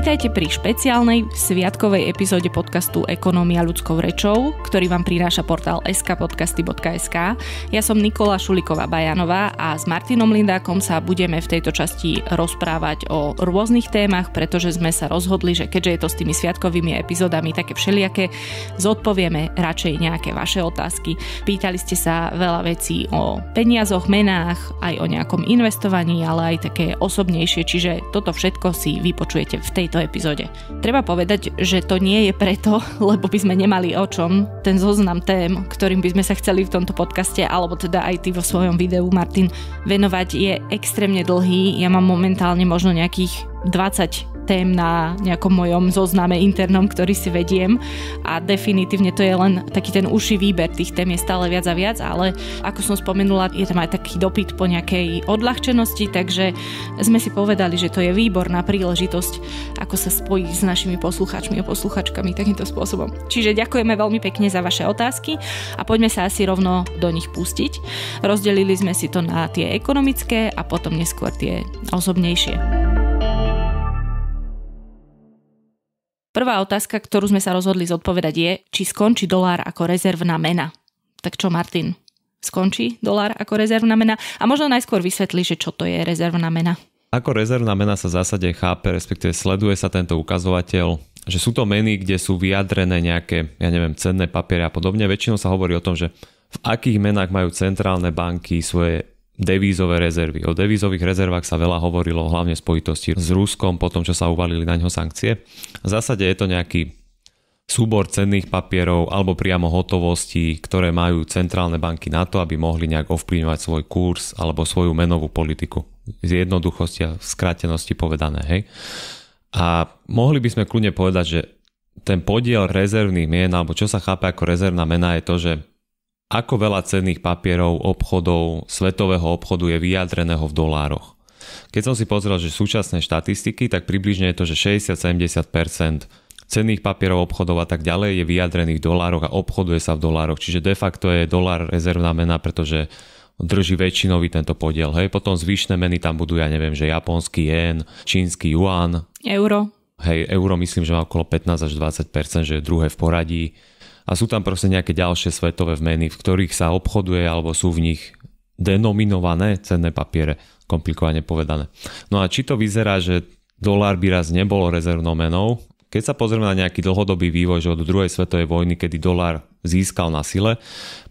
Vítajte pri špeciálnej sviatkovej epizóde podcastu Ekonomia ľudskou rečou, ktorý vám prináša portál skpodcasty.sk. Ja som Nikola Šuliková-Bajanová a s Martinom Lindákom sa budeme v tejto časti rozprávať o rôznych témach, pretože sme sa rozhodli, že keďže je to s tými sviatkovými epizódami také všelijaké, zodpovieme radšej nejaké vaše otázky. Pýtali ste sa veľa vecí o peniazoch, menách, aj o nejakom investovaní, ale aj také osobnejšie, čiže toto všetko si vypočujete v tejto epizóde. Treba povedať, že to nie je preto, lebo by sme nemali o čom ten zoznam tém, ktorým by sme sa chceli v tomto podcaste, alebo teda aj ty vo svojom videu, Martin, venovať je extrémne dlhý. Ja mám momentálne možno nejakých 20 tém na nejakom mojom zozname internom, ktorý si vediem a definitívne to je len taký ten uší výber, tých tém je stále viac a viac, ale ako som spomenula, je tam aj taký dopyt po nejakej odľahčenosti, takže sme si povedali, že to je výborná príležitosť, ako sa spojiť s našimi poslucháčmi a posluchačkami takýmto spôsobom. Čiže ďakujeme veľmi pekne za vaše otázky a poďme sa asi rovno do nich pustiť. Rozdelili sme si to na tie ekonomické a potom neskôr tie osobnejšie. Prvá otázka, ktorú sme sa rozhodli zodpovedať je, či skončí dolár ako rezervná mena. Tak čo, Martin? Skončí dolár ako rezervná mena? A možno najskôr vysvetli, že čo to je rezervná mena. Ako rezervná mena sa v zásade chápe, respektíve sleduje sa tento ukazovateľ že sú to meny, kde sú vyjadrené nejaké, ja neviem, cenné papiere a podobne. Väčšinou sa hovorí o tom, že v akých menách majú centrálne banky svoje devízové rezervy. O devízových rezervách sa veľa hovorilo hlavne v spojitosti s Ruskom po tom, čo sa uvalili na ňo sankcie. V zásade je to nejaký súbor cenných papierov alebo priamo hotovostí, ktoré majú centrálne banky na to, aby mohli nejak ovplyvňovať svoj kurz alebo svoju menovú politiku. Z jednoduchosti a skrátenosti povedané. Hej. A mohli by sme kľudne povedať, že ten podiel rezervných mien, alebo čo sa chápe ako rezervná mena, je to, že ako veľa cenných papierov, obchodov, svetového obchodu je vyjadreného v dolároch. Keď som si pozrel, že súčasné štatistiky, tak približne je to, že 60-70% cenných papierov, obchodov a tak ďalej je vyjadrených v dolároch a obchoduje sa v dolároch. Čiže de facto je dolár rezervná mena, pretože drží väčšinový tento podiel. Hej, potom zvyšné meny tam budú, ja neviem, že japonský jen, čínsky yuan. Euro. Hej, euro myslím, že má okolo 15 až 20%, že je druhé v poradí a sú tam proste nejaké ďalšie svetové vmeny, v ktorých sa obchoduje alebo sú v nich denominované cenné papiere, komplikovane povedané. No a či to vyzerá, že dolár by raz nebol rezervnou menou, keď sa pozrieme na nejaký dlhodobý vývoj že od druhej svetovej vojny, kedy dolár získal na sile,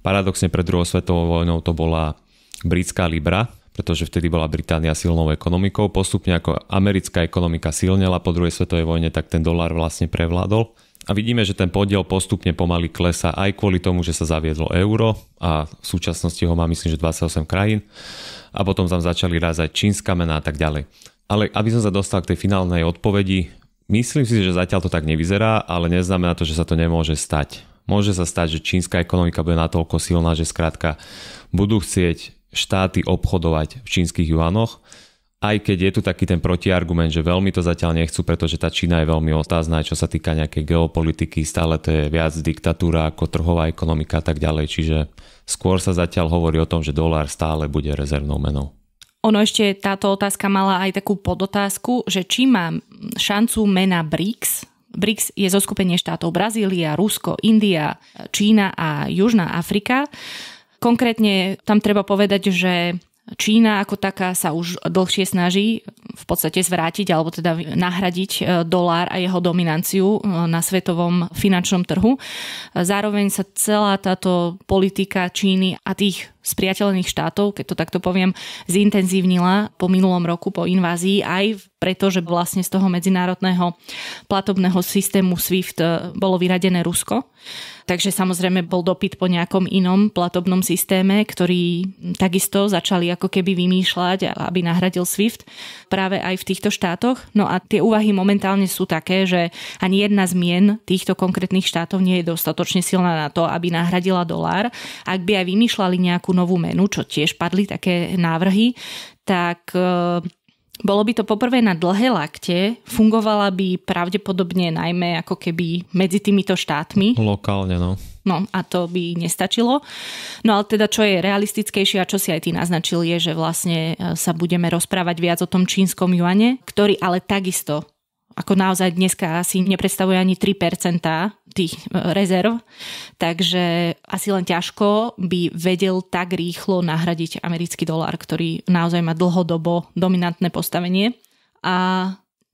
paradoxne pred druhou svetovou vojnou to bola britská libra, pretože vtedy bola Británia silnou ekonomikou. Postupne ako americká ekonomika silnela po druhej svetovej vojne, tak ten dolár vlastne prevládol. A vidíme, že ten podiel postupne pomaly klesá aj kvôli tomu, že sa zaviedlo euro a v súčasnosti ho má myslím, že 28 krajín a potom tam začali rázať čínska mena a tak ďalej. Ale aby som sa dostal k tej finálnej odpovedi, myslím si, že zatiaľ to tak nevyzerá, ale neznamená to, že sa to nemôže stať. Môže sa stať, že čínska ekonomika bude natoľko silná, že skrátka budú chcieť štáty obchodovať v čínskych juanoch, aj keď je tu taký ten protiargument, že veľmi to zatiaľ nechcú, pretože tá Čína je veľmi otázna, čo sa týka nejakej geopolitiky, stále to je viac diktatúra ako trhová ekonomika a tak ďalej, čiže skôr sa zatiaľ hovorí o tom, že dolár stále bude rezervnou menou. Ono ešte táto otázka mala aj takú podotázku, že či má šancu mena BRICS, BRICS je zoskupenie štátov Brazília, Rusko, India, Čína a Južná Afrika. Konkrétne tam treba povedať, že Čína ako taká sa už dlhšie snaží v podstate zvrátiť alebo teda nahradiť e, dolár a jeho dominanciu e, na svetovom finančnom trhu. Zároveň sa celá táto politika Číny a tých spriateľených štátov, keď to takto poviem, zintenzívnila po minulom roku, po invázii, aj preto, že vlastne z toho medzinárodného platobného systému SWIFT e, bolo vyradené Rusko. Takže samozrejme bol dopyt po nejakom inom platobnom systéme, ktorý takisto začali ako keby vymýšľať, aby nahradil SWIFT práve aj v týchto štátoch. No a tie úvahy momentálne sú také, že ani jedna zmien týchto konkrétnych štátov nie je dostatočne silná na to, aby nahradila dolár. Ak by aj vymýšľali nejakú nejakú novú menu, čo tiež padli také návrhy, tak e, bolo by to poprvé na dlhé lakte, fungovala by pravdepodobne najmä ako keby medzi týmito štátmi. Lokálne, no. No a to by nestačilo. No ale teda čo je realistickejšie a čo si aj ty naznačil je, že vlastne e, sa budeme rozprávať viac o tom čínskom juane, ktorý ale takisto ako naozaj dneska asi nepredstavuje ani 3% tých e, rezerv, takže asi len ťažko by vedel tak rýchlo nahradiť americký dolár, ktorý naozaj má dlhodobo dominantné postavenie. A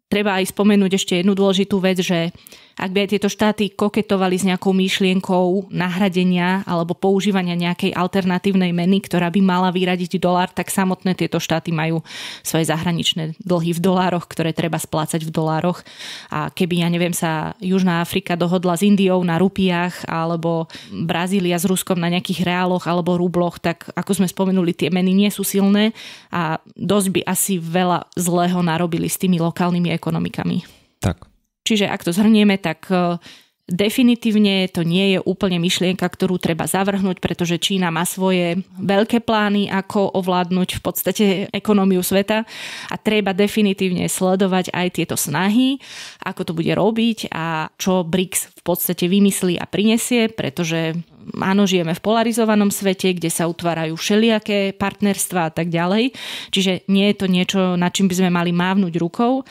treba aj spomenúť ešte jednu dôležitú vec, že ak by aj tieto štáty koketovali s nejakou myšlienkou nahradenia alebo používania nejakej alternatívnej meny, ktorá by mala vyradiť dolár, tak samotné tieto štáty majú svoje zahraničné dlhy v dolároch, ktoré treba splácať v dolároch. A keby, ja neviem, sa Južná Afrika dohodla s Indiou na rupiách alebo Brazília s Ruskom na nejakých reáloch alebo rubloch, tak ako sme spomenuli, tie meny nie sú silné a dosť by asi veľa zlého narobili s tými lokálnymi ekonomikami. Tak, Čiže ak to zhrnieme, tak e, Definitívne to nie je úplne myšlienka, ktorú treba zavrhnúť, pretože Čína má svoje veľké plány, ako ovládnuť v podstate ekonómiu sveta a treba definitívne sledovať aj tieto snahy, ako to bude robiť a čo BRICS v podstate vymyslí a prinesie, pretože áno, žijeme v polarizovanom svete, kde sa utvárajú všelijaké partnerstva a tak ďalej, čiže nie je to niečo, na čím by sme mali mávnuť rukou,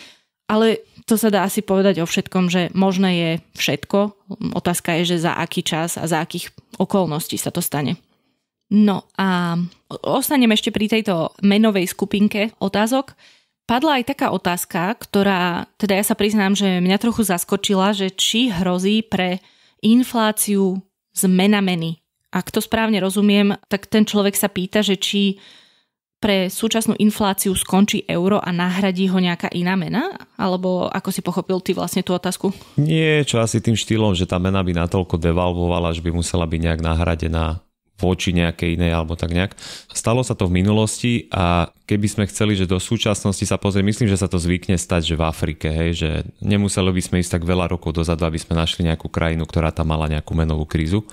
ale to sa dá asi povedať o všetkom, že možné je všetko. Otázka je, že za aký čas a za akých okolností sa to stane. No a ostanem ešte pri tejto menovej skupinke otázok. Padla aj taká otázka, ktorá, teda ja sa priznám, že mňa trochu zaskočila, že či hrozí pre infláciu zmena meny. Ak to správne rozumiem, tak ten človek sa pýta, že či pre súčasnú infláciu skončí euro a nahradí ho nejaká iná mena? Alebo ako si pochopil ty vlastne tú otázku? Nie čo asi tým štýlom, že tá mena by natoľko devalvovala, že by musela byť nejak nahradená voči nejakej inej alebo tak nejak. Stalo sa to v minulosti a keby sme chceli, že do súčasnosti sa pozrieť, myslím, že sa to zvykne stať, že v Afrike, hej, že nemuseli by sme ísť tak veľa rokov dozadu, aby sme našli nejakú krajinu, ktorá tam mala nejakú menovú krízu.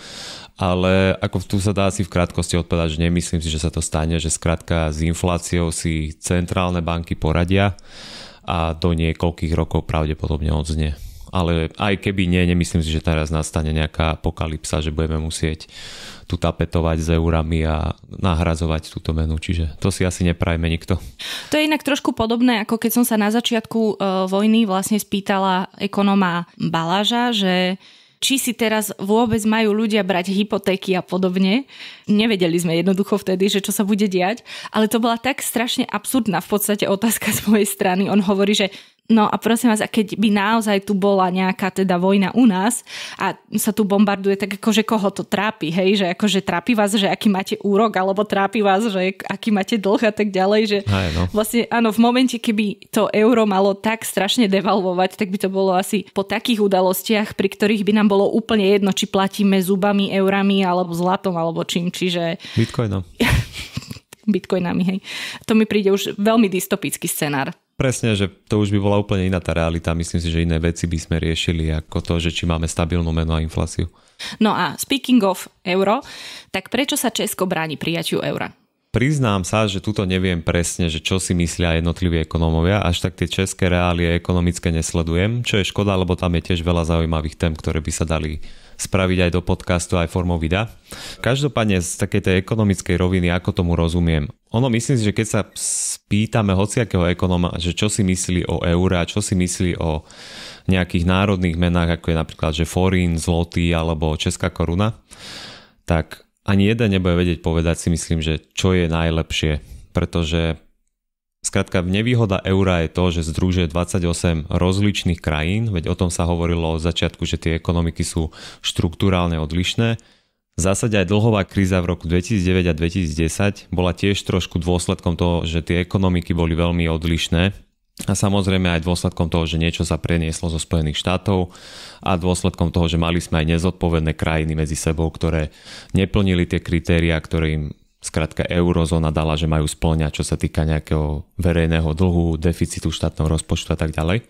Ale ako tu sa dá si v krátkosti odpovedať, že nemyslím si, že sa to stane, že skrátka s infláciou si centrálne banky poradia a do niekoľkých rokov pravdepodobne odznie ale aj keby nie, nemyslím si, že teraz nastane nejaká apokalypsa, že budeme musieť tu tapetovať s eurami a nahrazovať túto menu, čiže to si asi neprajme nikto. To je inak trošku podobné, ako keď som sa na začiatku e, vojny vlastne spýtala ekonóma Baláža, že či si teraz vôbec majú ľudia brať hypotéky a podobne. Nevedeli sme jednoducho vtedy, že čo sa bude diať, ale to bola tak strašne absurdná v podstate otázka z mojej strany. On hovorí, že No a prosím vás, a keď by naozaj tu bola nejaká teda vojna u nás a sa tu bombarduje, tak akože koho to trápi, hej, že akože trápi vás, že aký máte úrok, alebo trápi vás, že aký máte dlh a tak ďalej, že Aj, no. vlastne áno, v momente, keby to euro malo tak strašne devalvovať, tak by to bolo asi po takých udalostiach, pri ktorých by nám bolo úplne jedno, či platíme zubami, eurami, alebo zlatom, alebo čím, čiže... Bitcoinom. bitcoinami. Hej. To mi príde už veľmi dystopický scenár. Presne, že to už by bola úplne iná tá realita. Myslím si, že iné veci by sme riešili ako to, že či máme stabilnú menu a infláciu. No a speaking of euro, tak prečo sa Česko bráni prijaťu eura? Priznám sa, že tuto neviem presne, že čo si myslia jednotliví ekonómovia, až tak tie české reálie ekonomické nesledujem, čo je škoda, lebo tam je tiež veľa zaujímavých tém, ktoré by sa dali spraviť aj do podcastu, aj formou videa. Každopádne z takej tej ekonomickej roviny, ako tomu rozumiem, ono myslím si, že keď sa spýtame hociakého ekonóma, že čo si myslí o Eure a čo si myslí o nejakých národných menách, ako je napríklad že forín, zloty alebo česká koruna, tak ani jeden nebude vedieť povedať si myslím, že čo je najlepšie, pretože Skrátka, nevýhoda eura je to, že združuje 28 rozličných krajín, veď o tom sa hovorilo od začiatku, že tie ekonomiky sú štruktúrálne odlišné. V zásade aj dlhová kríza v roku 2009 a 2010 bola tiež trošku dôsledkom toho, že tie ekonomiky boli veľmi odlišné a samozrejme aj dôsledkom toho, že niečo sa prenieslo zo Spojených štátov a dôsledkom toho, že mali sme aj nezodpovedné krajiny medzi sebou, ktoré neplnili tie kritéria, ktoré im skrátka eurozóna dala, že majú splňať, čo sa týka nejakého verejného dlhu, deficitu štátneho rozpočtu a tak ďalej.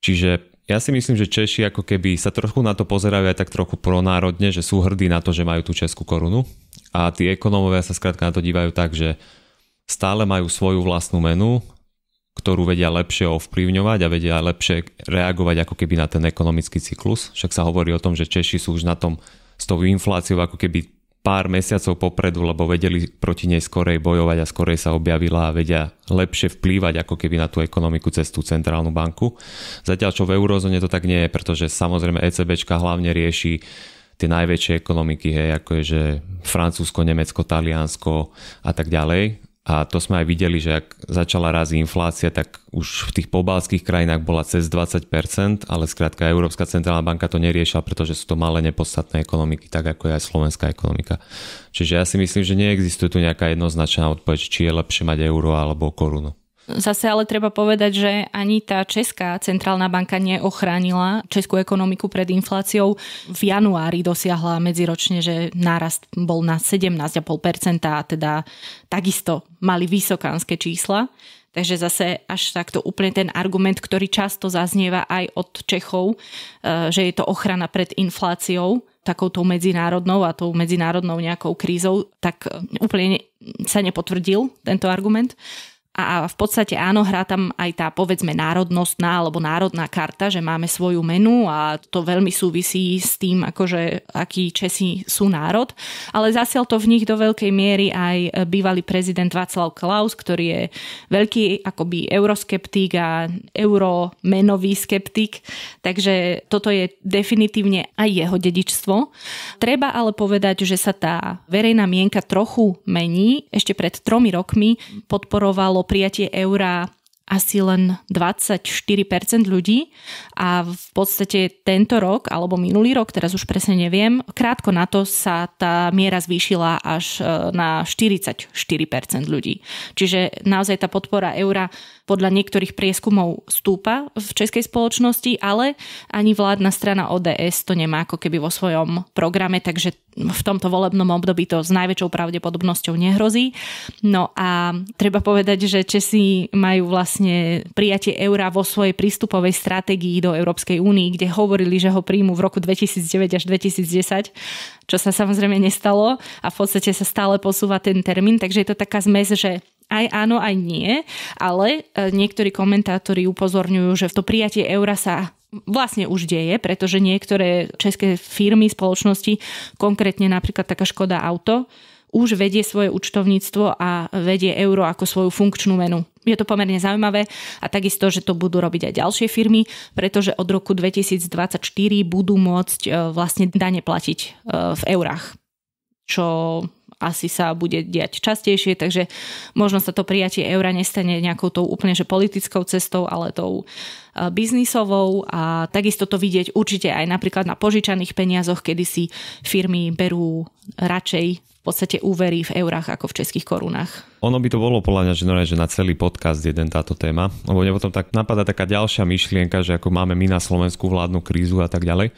Čiže ja si myslím, že Češi ako keby sa trochu na to pozerajú aj tak trochu pronárodne, že sú hrdí na to, že majú tú českú korunu a tí ekonómovia sa skrátka na to dívajú tak, že stále majú svoju vlastnú menu, ktorú vedia lepšie ovplyvňovať a vedia lepšie reagovať ako keby na ten ekonomický cyklus. Však sa hovorí o tom, že Češi sú už na tom s tou infláciou ako keby pár mesiacov popredu, lebo vedeli proti nej skorej bojovať a skorej sa objavila a vedia lepšie vplývať ako keby na tú ekonomiku cez tú centrálnu banku. Zatiaľ čo v eurozóne to tak nie je, pretože samozrejme ECBčka hlavne rieši tie najväčšie ekonomiky, hej, ako je že Francúzsko, Nemecko, Taliansko a tak ďalej a to sme aj videli, že ak začala raz inflácia, tak už v tých pobalských krajinách bola cez 20%, ale skrátka Európska centrálna banka to neriešila, pretože sú to malé nepodstatné ekonomiky, tak ako je aj slovenská ekonomika. Čiže ja si myslím, že neexistuje tu nejaká jednoznačná odpoveď, či je lepšie mať euro alebo korunu. Zase ale treba povedať, že ani tá Česká centrálna banka neochránila českú ekonomiku pred infláciou. V januári dosiahla medziročne, že nárast bol na 17,5% a teda takisto mali vysokánske čísla. Takže zase až takto úplne ten argument, ktorý často zaznieva aj od Čechov, e, že je to ochrana pred infláciou, takouto medzinárodnou a tou medzinárodnou nejakou krízou, tak úplne sa nepotvrdil tento argument a v podstate áno, hrá tam aj tá povedzme národnostná alebo národná karta, že máme svoju menu a to veľmi súvisí s tým, akože aký Česi sú národ, ale zasiel to v nich do veľkej miery aj e, bývalý prezident Václav Klaus, ktorý je veľký akoby euroskeptik a euromenový skeptik, takže toto je definitívne aj jeho dedičstvo. Treba ale povedať, že sa tá verejná mienka trochu mení. Ešte pred tromi rokmi podporovalo prijatie eura asi len 24% ľudí a v podstate tento rok alebo minulý rok, teraz už presne neviem, krátko na to sa tá miera zvýšila až e, na 44% ľudí. Čiže naozaj tá podpora eura podľa niektorých prieskumov stúpa v českej spoločnosti, ale ani vládna strana ODS to nemá ako keby vo svojom programe, takže v tomto volebnom období to s najväčšou pravdepodobnosťou nehrozí. No a treba povedať, že Česi majú vlastne prijatie eura vo svojej prístupovej stratégii do Európskej únii, kde hovorili, že ho príjmu v roku 2009 až 2010, čo sa samozrejme nestalo a v podstate sa stále posúva ten termín, takže je to taká zmes, že aj áno, aj nie, ale e, niektorí komentátori upozorňujú, že v to prijatie eura sa vlastne už deje, pretože niektoré české firmy, spoločnosti, konkrétne napríklad taká Škoda Auto, už vedie svoje účtovníctvo a vedie euro ako svoju funkčnú menu. Je to pomerne zaujímavé a takisto, že to budú robiť aj ďalšie firmy, pretože od roku 2024 budú môcť e, vlastne dane platiť e, v eurách, čo asi sa bude diať častejšie, takže možno sa to prijatie eura nestane nejakou tou úplne že politickou cestou, ale tou e, biznisovou a takisto to vidieť určite aj napríklad na požičaných peniazoch, kedy si firmy berú radšej v podstate úvery v eurách ako v českých korunách. Ono by to bolo podľa mňa, že, no, že na celý podcast jeden táto téma, lebo mne potom tak napadá taká ďalšia myšlienka, že ako máme my na Slovensku vládnu krízu a tak ďalej,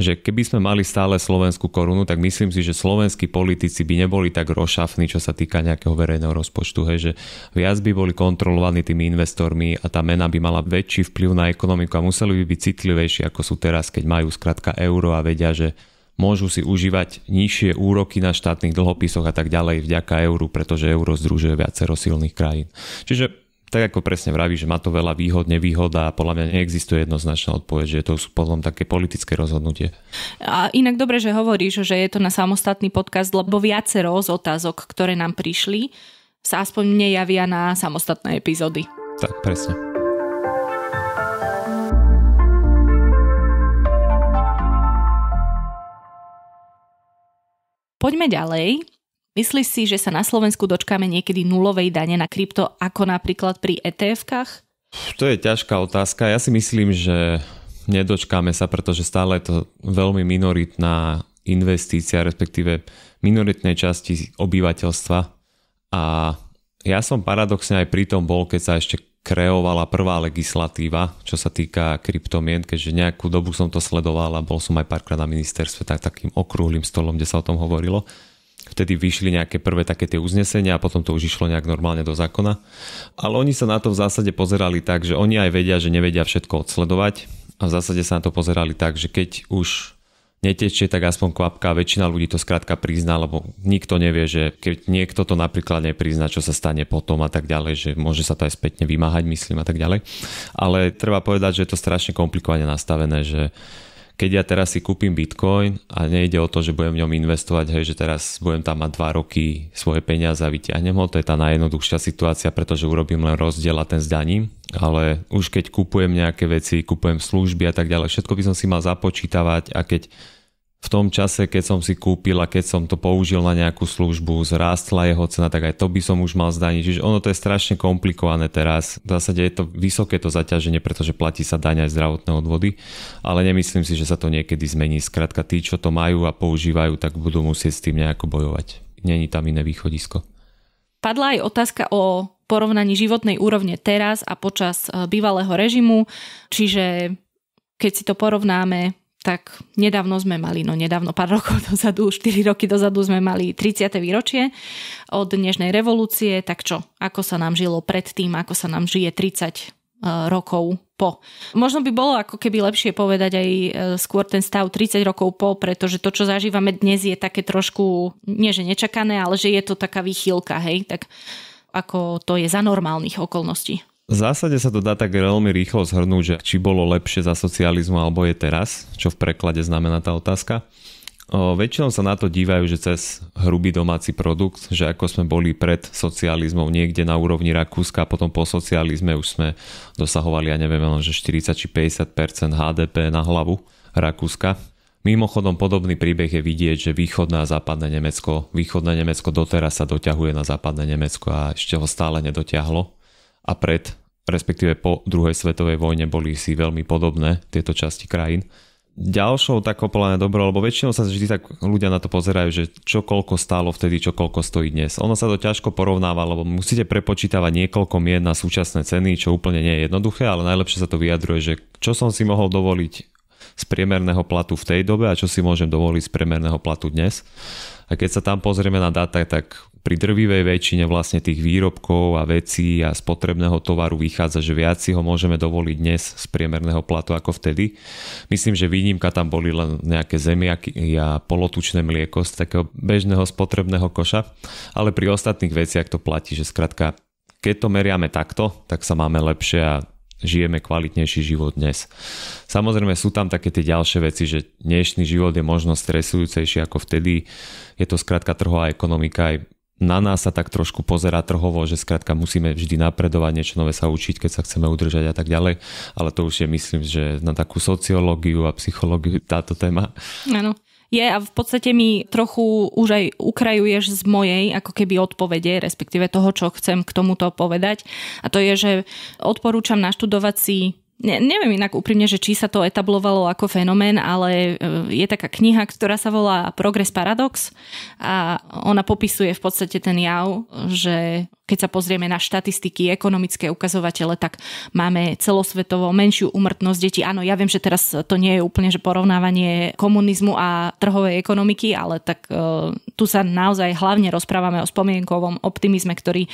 že keby sme mali stále slovenskú korunu, tak myslím si, že slovenskí politici by neboli tak rošafní, čo sa týka nejakého verejného rozpočtu, hej, že viac by boli kontrolovaní tými investormi a tá mena by mala väčší vplyv na ekonomiku a museli by byť citlivejší, ako sú teraz, keď majú skrátka euro a vedia, že môžu si užívať nižšie úroky na štátnych dlhopisoch a tak ďalej vďaka euru, pretože euro združuje viacero silných krajín. Čiže tak ako presne vraví, že má to veľa výhod, nevýhod a podľa mňa neexistuje jednoznačná odpoveď, že to sú podľa mňa také politické rozhodnutie. A inak dobre, že hovoríš, že je to na samostatný podcast, lebo viacero z otázok, ktoré nám prišli, sa aspoň nejavia na samostatné epizódy. Tak, presne. Poďme ďalej. Myslíš si, že sa na Slovensku dočkáme niekedy nulovej dane na krypto, ako napríklad pri ETF-kách? To je ťažká otázka. Ja si myslím, že nedočkáme sa, pretože stále je to veľmi minoritná investícia, respektíve minoritnej časti obyvateľstva. A ja som paradoxne aj pri tom bol, keď sa ešte kreovala prvá legislatíva, čo sa týka kryptomien, keďže nejakú dobu som to sledoval a bol som aj párkrát na ministerstve tak, takým okrúhlym stolom, kde sa o tom hovorilo. Vtedy vyšli nejaké prvé také tie uznesenia a potom to už išlo nejak normálne do zákona. Ale oni sa na to v zásade pozerali tak, že oni aj vedia, že nevedia všetko odsledovať a v zásade sa na to pozerali tak, že keď už netečie, tak aspoň kvapka. Väčšina ľudí to skrátka prizná, lebo nikto nevie, že keď niekto to napríklad neprizná, čo sa stane potom a tak ďalej, že môže sa to aj spätne vymáhať, myslím a tak ďalej. Ale treba povedať, že je to strašne komplikovane nastavené, že keď ja teraz si kúpim Bitcoin a nejde o to, že budem v ňom investovať, hej, že teraz budem tam mať 2 roky svoje peniaze a vyťahnem ho, to je tá najjednoduchšia situácia, pretože urobím len rozdiel a ten zdaním, ale už keď kúpujem nejaké veci, kúpujem služby a tak ďalej, všetko by som si mal započítavať a keď v tom čase, keď som si kúpil a keď som to použil na nejakú službu, zrástla jeho cena, tak aj to by som už mal zdaniť. Čiže ono to je strašne komplikované teraz. V zásade je to vysoké to zaťaženie, pretože platí sa daň aj zdravotné odvody, ale nemyslím si, že sa to niekedy zmení. Skrátka tí, čo to majú a používajú, tak budú musieť s tým nejako bojovať. Není tam iné východisko. Padla aj otázka o porovnaní životnej úrovne teraz a počas e, bývalého režimu, čiže keď si to porovnáme tak nedávno sme mali, no nedávno, pár rokov dozadu, 4 roky dozadu sme mali 30. výročie od dnešnej revolúcie, tak čo, ako sa nám žilo predtým, ako sa nám žije 30 e, rokov po. Možno by bolo ako keby lepšie povedať aj e, skôr ten stav 30 rokov po, pretože to, čo zažívame dnes je také trošku, nie že nečakané, ale že je to taká výchylka, hej, tak ako to je za normálnych okolností. V zásade sa to dá tak veľmi rýchlo zhrnúť, že či bolo lepšie za socializmu alebo je teraz, čo v preklade znamená tá otázka. O, väčšinou sa na to dívajú, že cez hrubý domáci produkt, že ako sme boli pred socializmom niekde na úrovni Rakúska a potom po socializme už sme dosahovali, ja neviem, že 40 či 50 HDP na hlavu Rakúska. Mimochodom podobný príbeh je vidieť, že východné a západné Nemecko, východné Nemecko doteraz sa doťahuje na západné Nemecko a ešte ho stále nedotiahlo a pred respektíve po druhej svetovej vojne boli si veľmi podobné tieto časti krajín. Ďalšou takou podľa dobro, lebo väčšinou sa vždy tak ľudia na to pozerajú, že čo koľko stálo vtedy, čo koľko stojí dnes. Ono sa to ťažko porovnáva, lebo musíte prepočítavať niekoľko mien na súčasné ceny, čo úplne nie je jednoduché, ale najlepšie sa to vyjadruje, že čo som si mohol dovoliť z priemerného platu v tej dobe a čo si môžem dovoliť z priemerného platu dnes. A keď sa tam pozrieme na dáta, tak pri drvivej väčšine vlastne tých výrobkov a vecí a spotrebného tovaru vychádza, že viac si ho môžeme dovoliť dnes z priemerného platu ako vtedy. Myslím, že výnimka tam boli len nejaké zemiaky a polotučné mlieko z takého bežného spotrebného koša, ale pri ostatných veciach to platí, že skrátka keď to meriame takto, tak sa máme lepšie a žijeme kvalitnejší život dnes. Samozrejme sú tam také tie ďalšie veci, že dnešný život je možno stresujúcejší ako vtedy. Je to skrátka trhová ekonomika, aj na nás sa tak trošku pozerá trhovo, že skrátka musíme vždy napredovať, niečo nové sa učiť, keď sa chceme udržať a tak ďalej. Ale to už je myslím, že na takú sociológiu a psychológiu táto téma. Áno je a v podstate mi trochu už aj ukrajuješ z mojej ako keby odpovede, respektíve toho, čo chcem k tomuto povedať. A to je, že odporúčam naštudovať si Ne, neviem inak úprimne, že či sa to etablovalo ako fenomén, ale e, je taká kniha, ktorá sa volá Progress Paradox a ona popisuje v podstate ten jav, že keď sa pozrieme na štatistiky, ekonomické ukazovatele, tak máme celosvetovo menšiu umrtnosť detí. Áno, ja viem, že teraz to nie je úplne že porovnávanie komunizmu a trhovej ekonomiky, ale tak e, tu sa naozaj hlavne rozprávame o spomienkovom optimizme, ktorý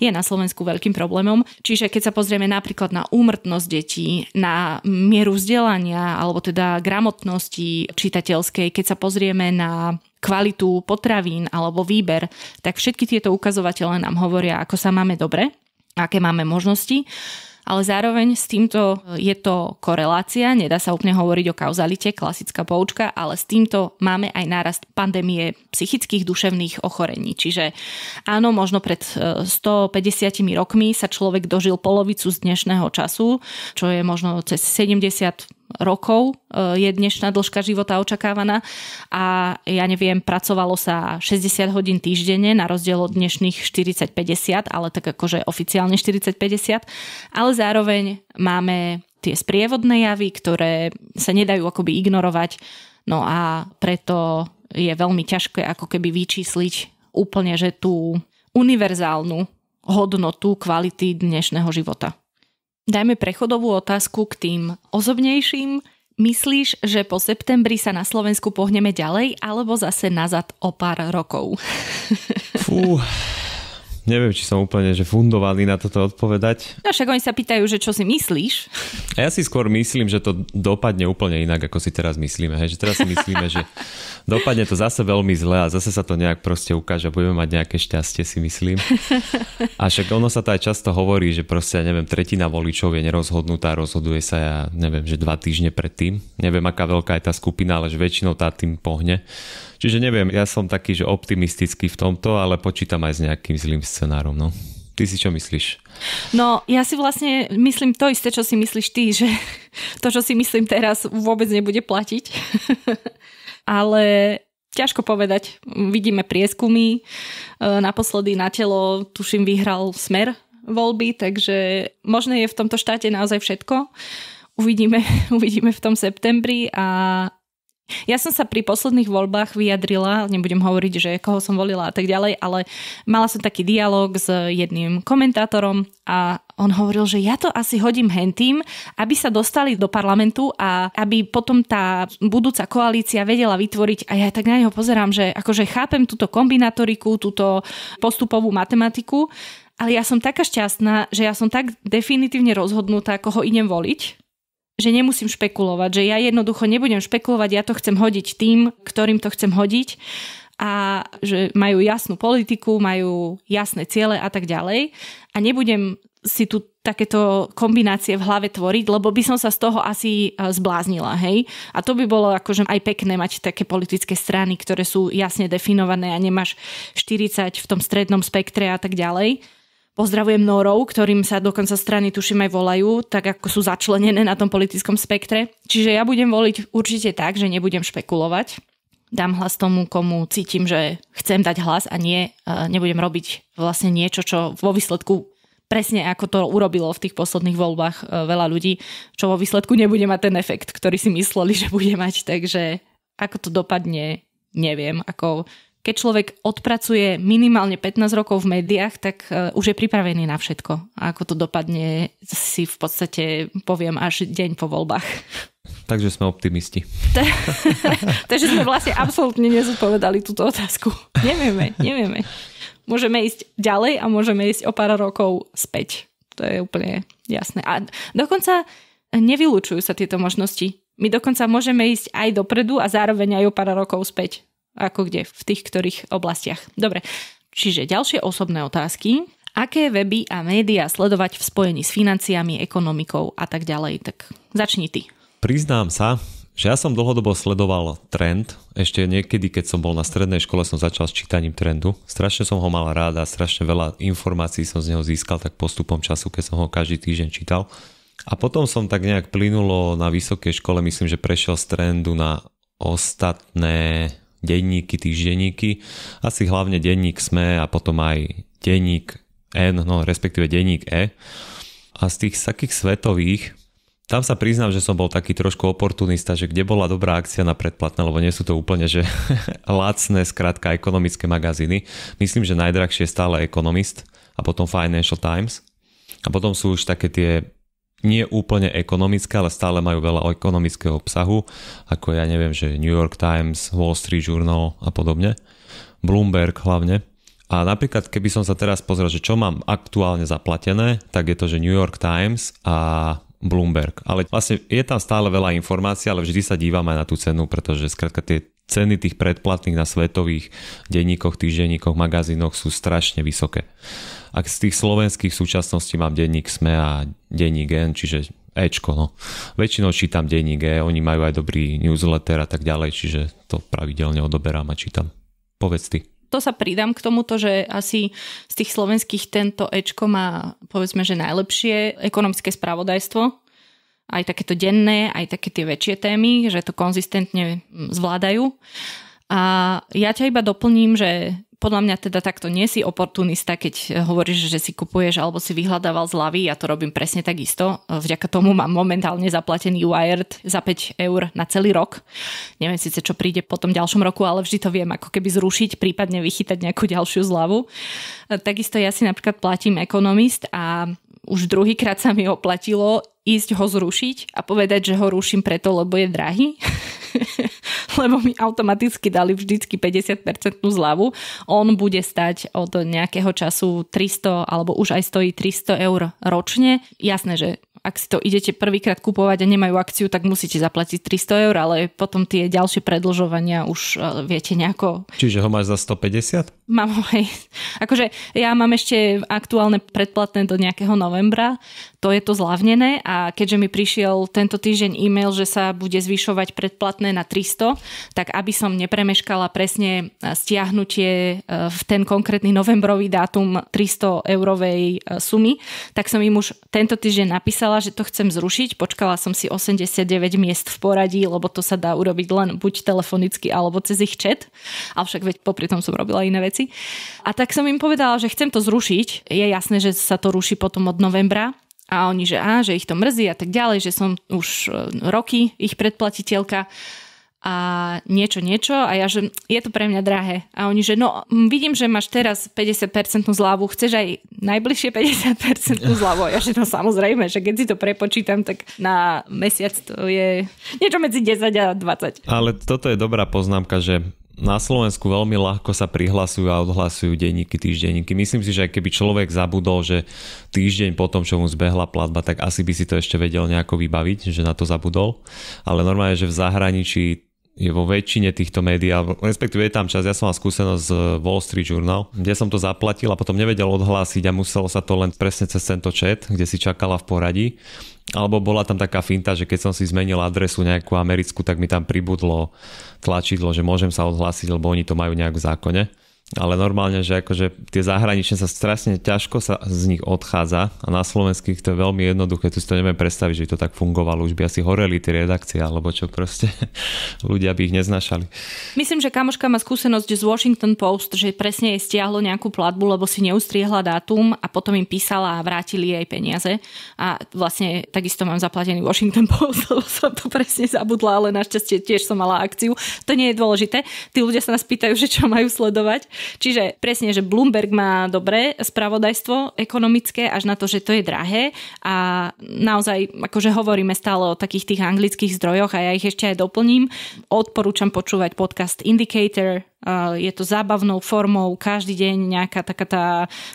je na Slovensku veľkým problémom. Čiže keď sa pozrieme napríklad na úmrtnosť detí, na mieru vzdelania alebo teda gramotnosti čitateľskej, keď sa pozrieme na kvalitu potravín alebo výber, tak všetky tieto ukazovatele nám hovoria, ako sa máme dobre, aké máme možnosti. Ale zároveň s týmto je to korelácia, nedá sa úplne hovoriť o kauzalite, klasická poučka, ale s týmto máme aj nárast pandémie psychických duševných ochorení. Čiže áno, možno pred 150 e, rokmi sa človek dožil polovicu z dnešného času, čo je možno cez 70 rokov eh, je dnešná dĺžka života očakávaná a ja neviem, pracovalo sa 60 hodín týždenne na rozdiel od dnešných 40-50, ale tak akože oficiálne 40-50, ale zároveň máme tie sprievodné javy, ktoré sa nedajú akoby ignorovať, no a preto je veľmi ťažké ako keby vyčísliť úplne, že tú univerzálnu hodnotu kvality dnešného života. Dajme prechodovú otázku k tým osobnejším. Myslíš, že po septembri sa na Slovensku pohneme ďalej, alebo zase nazad o pár rokov? Fú, neviem, či som úplne že fundovaný na toto odpovedať. No však oni sa pýtajú, že čo si myslíš. A ja si skôr myslím, že to dopadne úplne inak, ako si teraz myslíme. Hej? Že teraz si myslíme, že dopadne to zase veľmi zle a zase sa to nejak proste ukáže a budeme mať nejaké šťastie, si myslím. A však ono sa to aj často hovorí, že proste, ja neviem, tretina voličov je nerozhodnutá, rozhoduje sa, ja neviem, že dva týždne predtým. Neviem, aká veľká je tá skupina, ale že väčšinou tá tým pohne. Čiže neviem, ja som taký, že optimistický v tomto, ale počítam aj s nejakým zlým scenárom, no. Ty si čo myslíš? No, ja si vlastne myslím to isté, čo si myslíš ty, že to, čo si myslím teraz, vôbec nebude platiť. ale ťažko povedať. Vidíme prieskumy. E, naposledy na telo, tuším, vyhral smer voľby, takže možné je v tomto štáte naozaj všetko. Uvidíme, uvidíme v tom septembri a ja som sa pri posledných voľbách vyjadrila, nebudem hovoriť, že koho som volila a tak ďalej, ale mala som taký dialog s jedným komentátorom a on hovoril, že ja to asi hodím hentým, aby sa dostali do parlamentu a aby potom tá budúca koalícia vedela vytvoriť. A ja tak na neho pozerám, že akože chápem túto kombinatoriku, túto postupovú matematiku, ale ja som taká šťastná, že ja som tak definitívne rozhodnutá, koho idem voliť, že nemusím špekulovať, že ja jednoducho nebudem špekulovať, ja to chcem hodiť tým, ktorým to chcem hodiť a že majú jasnú politiku, majú jasné ciele a tak ďalej. A nebudem si tu takéto kombinácie v hlave tvoriť, lebo by som sa z toho asi e, zbláznila, hej. A to by bolo akože aj pekné mať také politické strany, ktoré sú jasne definované a nemáš 40 v tom strednom spektre a tak ďalej. Pozdravujem Norov, ktorým sa dokonca strany tuším aj volajú, tak ako sú začlenené na tom politickom spektre. Čiže ja budem voliť určite tak, že nebudem špekulovať. Dám hlas tomu, komu cítim, že chcem dať hlas a nie, e, nebudem robiť vlastne niečo, čo vo výsledku presne ako to urobilo v tých posledných voľbách e, veľa ľudí, čo vo výsledku nebude mať ten efekt, ktorý si mysleli, že bude mať. Takže ako to dopadne, neviem. Ako keď človek odpracuje minimálne 15 rokov v médiách, tak e, už je pripravený na všetko. A ako to dopadne, si v podstate poviem až deň po voľbách. Takže sme optimisti. Takže sme vlastne absolútne nezodpovedali túto otázku. Nevieme, nevieme. Môžeme ísť ďalej a môžeme ísť o pár rokov späť. To je úplne jasné. A dokonca nevylučujú sa tieto možnosti. My dokonca môžeme ísť aj dopredu a zároveň aj o pár rokov späť ako kde, v tých ktorých oblastiach. Dobre, čiže ďalšie osobné otázky. Aké weby a médiá sledovať v spojení s financiami, ekonomikou a tak ďalej? Tak začni ty. Priznám sa, že ja som dlhodobo sledoval trend, ešte niekedy, keď som bol na strednej škole, som začal s čítaním trendu. Strašne som ho mal rád a strašne veľa informácií som z neho získal tak postupom času, keď som ho každý týždeň čítal. A potom som tak nejak plynulo na vysokej škole, myslím, že prešiel z trendu na ostatné denníky, týždenníky, asi hlavne denník SME a potom aj denník N, no respektíve denník E. A z tých takých svetových, tam sa priznám, že som bol taký trošku oportunista, že kde bola dobrá akcia na predplatné, lebo nie sú to úplne že lacné, skrátka ekonomické magazíny. Myslím, že najdrahšie je stále Economist a potom Financial Times. A potom sú už také tie nie úplne ekonomické, ale stále majú veľa ekonomického obsahu, ako ja neviem, že New York Times, Wall Street Journal a podobne, Bloomberg hlavne. A napríklad, keby som sa teraz pozrel, že čo mám aktuálne zaplatené, tak je to, že New York Times a Bloomberg. Ale vlastne je tam stále veľa informácií, ale vždy sa dívame na tú cenu, pretože skrátka tie ceny tých predplatných na svetových denníkoch, týždenníkoch, magazínoch sú strašne vysoké ak z tých slovenských súčasností mám denník SME a denník N, čiže Ečko, no. Väčšinou čítam denník E, oni majú aj dobrý newsletter a tak ďalej, čiže to pravidelne odoberám a čítam. Povedz ty to sa pridám k tomuto, že asi z tých slovenských tento Ečko má povedzme, že najlepšie ekonomické spravodajstvo. Aj takéto denné, aj také tie väčšie témy, že to konzistentne mm, zvládajú. A ja ťa iba doplním, že podľa mňa teda takto nie si oportunista, keď hovoríš, že si kupuješ alebo si vyhľadával zľavy, ja to robím presne takisto. Vďaka tomu mám momentálne zaplatený Wired za 5 eur na celý rok. Neviem síce, čo príde po tom ďalšom roku, ale vždy to viem ako keby zrušiť, prípadne vychytať nejakú ďalšiu zľavu. Takisto ja si napríklad platím ekonomist. a už druhýkrát sa mi oplatilo ísť ho zrušiť a povedať, že ho ruším preto, lebo je drahý. lebo mi automaticky dali vždycky 50% zľavu. On bude stať od nejakého času 300 alebo už aj stojí 300 eur ročne. Jasné, že ak si to idete prvýkrát kupovať a nemajú akciu, tak musíte zaplatiť 300 eur, ale potom tie ďalšie predlžovania už e, viete nejako... Čiže ho máš za 150? Mám ho, hej. Akože ja mám ešte aktuálne predplatné do nejakého novembra, to je to zlavnené a keďže mi prišiel tento týždeň e-mail, že sa bude zvyšovať predplatné na 300, tak aby som nepremeškala presne e, stiahnutie e, v ten konkrétny novembrový dátum 300 eurovej sumy, tak som im už tento týždeň napísala povedala, že to chcem zrušiť, počkala som si 89 miest v poradí, lebo to sa dá urobiť len buď telefonicky alebo cez ich chat, avšak veď popri tom som robila iné veci. A tak som im povedala, že chcem to zrušiť. Je jasné, že sa to ruší potom od novembra, a oni, že á, že ich to mrzí a tak ďalej, že som už e, roky ich predplatiteľka a niečo, niečo a ja, že je to pre mňa drahé. A oni, že no vidím, že máš teraz 50% zľavu, chceš aj najbližšie 50% zľavu. A ja, že no samozrejme, že keď si to prepočítam, tak na mesiac to je niečo medzi 10 a 20. Ale toto je dobrá poznámka, že na Slovensku veľmi ľahko sa prihlasujú a odhlasujú denníky, týždenníky. Myslím si, že aj keby človek zabudol, že týždeň po tom, čo mu zbehla platba, tak asi by si to ešte vedel nejako vybaviť, že na to zabudol. Ale normálne, že v zahraničí je vo väčšine týchto médií, respektíve je tam čas, ja som mal skúsenosť z Wall Street Journal, kde som to zaplatil a potom nevedel odhlásiť a muselo sa to len presne cez tento chat, kde si čakala v poradí. Alebo bola tam taká finta, že keď som si zmenil adresu nejakú americkú, tak mi tam pribudlo tlačidlo, že môžem sa odhlásiť, lebo oni to majú nejak v zákone ale normálne, že akože tie zahraničné sa strašne ťažko sa z nich odchádza a na slovenských to je veľmi jednoduché, tu si to neviem predstaviť, že to tak fungovalo, už by asi horeli tie redakcie alebo čo proste, ľudia by ich neznašali. Myslím, že kamoška má skúsenosť z Washington Post, že presne jej stiahlo nejakú platbu, lebo si neustriehla dátum a potom im písala a vrátili jej peniaze a vlastne takisto mám zaplatený Washington Post, lebo som to presne zabudla, ale našťastie tiež som mala akciu. To nie je dôležité. Tí ľudia sa nás pýtajú, že čo majú sledovať. Čiže presne, že Bloomberg má dobré spravodajstvo ekonomické, až na to, že to je drahé a naozaj, akože hovoríme stále o takých tých anglických zdrojoch a ja ich ešte aj doplním. Odporúčam počúvať podcast Indicator, je to zábavnou formou, každý deň nejaká taká tá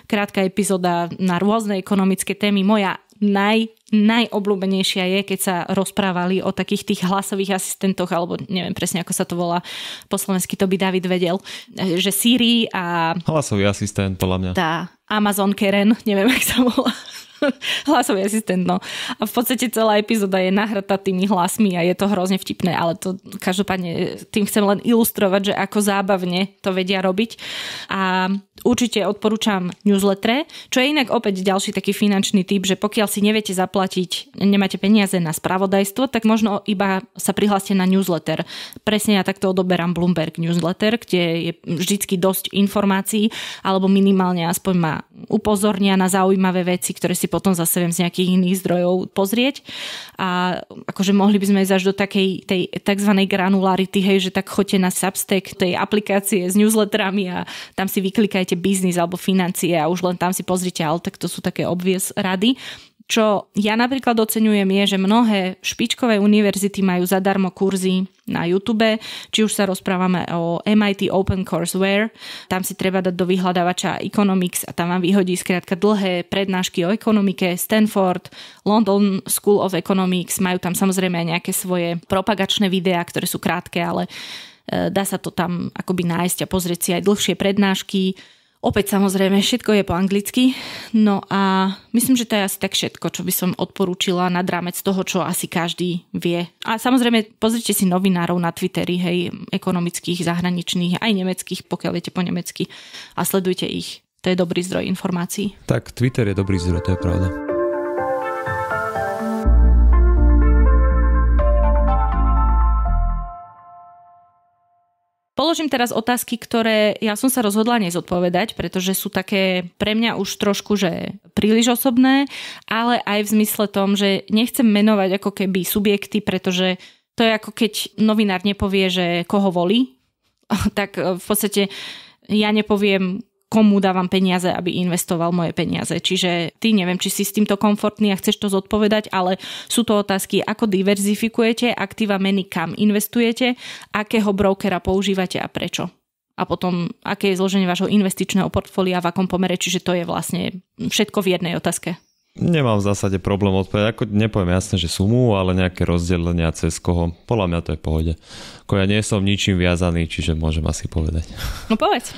krátka epizóda na rôzne ekonomické témy. Moja naj najobľúbenejšia je, keď sa rozprávali o takých tých hlasových asistentoch, alebo neviem presne, ako sa to volá po slovensky, to by David vedel, že Siri a... Hlasový asistent, podľa mňa. Tá, Amazon Karen, neviem, ak sa volá. hlasový asistent, no. A v podstate celá epizóda je nahrata tými hlasmi a je to hrozne vtipné, ale to každopádne e, tým chcem len ilustrovať, že ako zábavne to vedia robiť. A určite odporúčam newsletter, čo je inak opäť ďalší taký finančný typ, že pokiaľ si neviete zaplatiť, nemáte peniaze na spravodajstvo, tak možno iba sa prihláste na newsletter. Presne ja takto odoberám Bloomberg newsletter, kde je vždycky dosť informácií, alebo minimálne aspoň ma upozornia na zaujímavé veci, ktoré si potom zase viem z nejakých iných zdrojov pozrieť. A akože mohli by sme ísť až do takej tej tzv. granularity, hej, že tak choďte na Substack tej aplikácie s newsletterami a tam si vyklikajte biznis alebo financie a už len tam si pozrite, ale tak to sú také obvies rady čo ja napríklad oceňujem je, že mnohé špičkové univerzity majú zadarmo kurzy na YouTube, či už sa rozprávame o MIT Open Courseware, tam si treba dať do vyhľadávača Economics a tam vám vyhodí skrátka dlhé prednášky o ekonomike, Stanford, London School of Economics, majú tam samozrejme aj nejaké svoje propagačné videá, ktoré sú krátke, ale e, dá sa to tam akoby nájsť a pozrieť si aj dlhšie prednášky, Opäť samozrejme, všetko je po anglicky. No a myslím, že to je asi tak všetko, čo by som odporúčila nad rámec toho, čo asi každý vie. A samozrejme, pozrite si novinárov na Twitteri, hej, ekonomických, zahraničných, aj nemeckých, pokiaľ viete po nemecky a sledujte ich. To je dobrý zdroj informácií. Tak Twitter je dobrý zdroj, to je pravda. Položím teraz otázky, ktoré ja som sa rozhodla nezodpovedať, pretože sú také pre mňa už trošku, že príliš osobné, ale aj v zmysle tom, že nechcem menovať ako keby subjekty, pretože to je ako keď novinár nepovie, že koho volí, tak eh, v podstate ja nepoviem, komu dávam peniaze, aby investoval moje peniaze. Čiže ty neviem, či si s týmto komfortný a chceš to zodpovedať, ale sú to otázky, ako diverzifikujete, aktíva meny, kam investujete, akého brokera používate a prečo. A potom, aké je zloženie vášho investičného portfólia, v akom pomere, čiže to je vlastne všetko v jednej otázke. Nemám v zásade problém odpovedať. Ako nepoviem jasne, že sumu, ale nejaké rozdelenia cez koho. Podľa mňa to je v pohode. Ako ja nie som ničím viazaný, čiže môžem asi povedať. No povedz